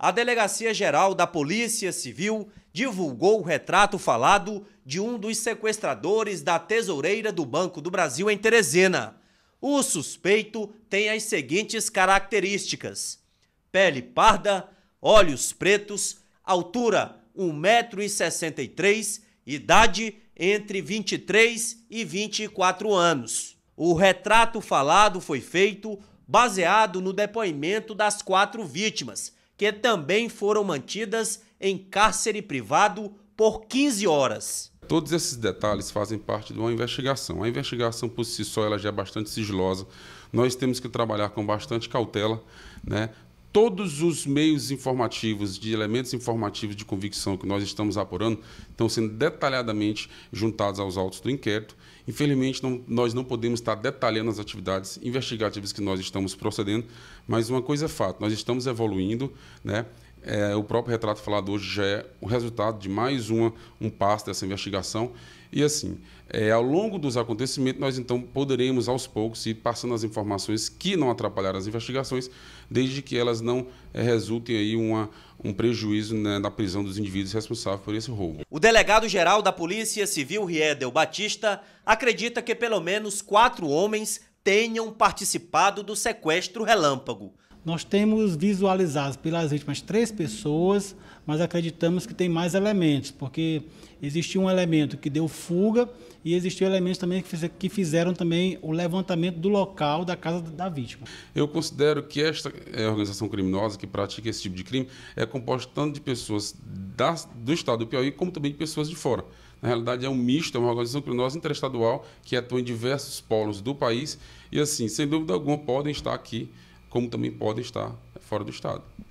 A Delegacia Geral da Polícia Civil divulgou o retrato falado de um dos sequestradores da tesoureira do Banco do Brasil em Teresina. O suspeito tem as seguintes características: pele parda, olhos pretos, altura 1,63m, idade entre 23 e 24 anos. O retrato falado foi feito baseado no depoimento das quatro vítimas que também foram mantidas em cárcere privado por 15 horas. Todos esses detalhes fazem parte de uma investigação. A investigação por si só ela já é bastante sigilosa. Nós temos que trabalhar com bastante cautela, né? todos os meios informativos, de elementos informativos de convicção que nós estamos apurando, estão sendo detalhadamente juntados aos autos do inquérito. Infelizmente, não, nós não podemos estar detalhando as atividades investigativas que nós estamos procedendo, mas uma coisa é fato: nós estamos evoluindo, né? É, o próprio retrato falado hoje já é o resultado de mais uma, um passo dessa investigação. E assim, é, ao longo dos acontecimentos, nós então poderemos, aos poucos, ir passando as informações que não atrapalharam as investigações, desde que elas não é, resultem aí uma, um prejuízo né, na prisão dos indivíduos responsáveis por esse roubo. O delegado-geral da Polícia Civil, Riedel Batista, acredita que pelo menos quatro homens tenham participado do sequestro relâmpago. Nós temos visualizados pelas vítimas três pessoas, mas acreditamos que tem mais elementos, porque existiu um elemento que deu fuga e existiu elementos também que fizeram também o levantamento do local da casa da vítima. Eu considero que esta eh, organização criminosa que pratica esse tipo de crime é composta tanto de pessoas do estado do Piauí como também de pessoas de fora. Na realidade, é um misto, é uma organização criminosa interestadual que atua em diversos polos do país e, assim, sem dúvida alguma, podem estar aqui como também podem estar fora do Estado.